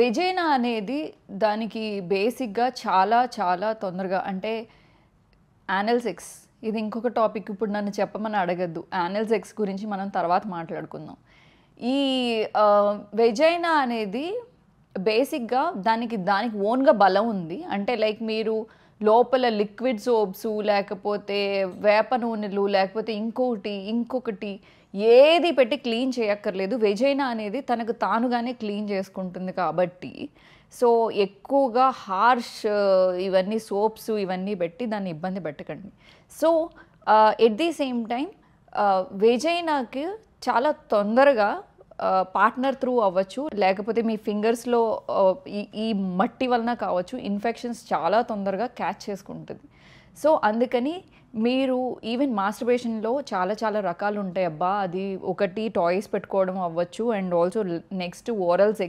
విజయన అనేది దానికి బేసిక్గా చాలా చాలా తొందరగా అంటే యానల్ సెక్స్ ఇది ఇంకొక టాపిక్ ఇప్పుడు నన్ను చెప్పమని అడగద్దు యానల్ సెక్స్ గురించి మనం తర్వాత మాట్లాడుకుందాం ఈ వెజైన అనేది బేసిక్గా దానికి దానికి ఓన్గా బలం ఉంది అంటే లైక్ మీరు లోపల లిక్విడ్ సోప్స్ లేకపోతే వేప నూనెలు లేకపోతే ఇంకొకటి ఇంకొకటి ఏది పెట్టి క్లీన్ చేయక్కర్లేదు వెజైనా అనేది తనకు తానుగానే క్లీన్ చేసుకుంటుంది కాబట్టి సో ఎక్కువగా హార్ష్ ఇవన్నీ సోప్స్ ఇవన్నీ పెట్టి దాన్ని ఇబ్బంది పెట్టకండి so at the same time వెజైనాకి చాలా తొందరగా పార్ట్నర్ త్రూ అవ్వచ్చు లేకపోతే మీ ఫింగర్స్లో ఈ మట్టి వలన కావచ్చు ఇన్ఫెక్షన్స్ చాలా తొందరగా క్యాచ్ చేసుకుంటుంది సో అందుకని మీరు ఈవెన్ మాస్టర్బేషన్లో చాలా చాలా రకాలు ఉంటాయి అబ్బా అది ఒకటి టాయ్స్ పెట్టుకోవడం అవ్వచ్చు and also next oral sex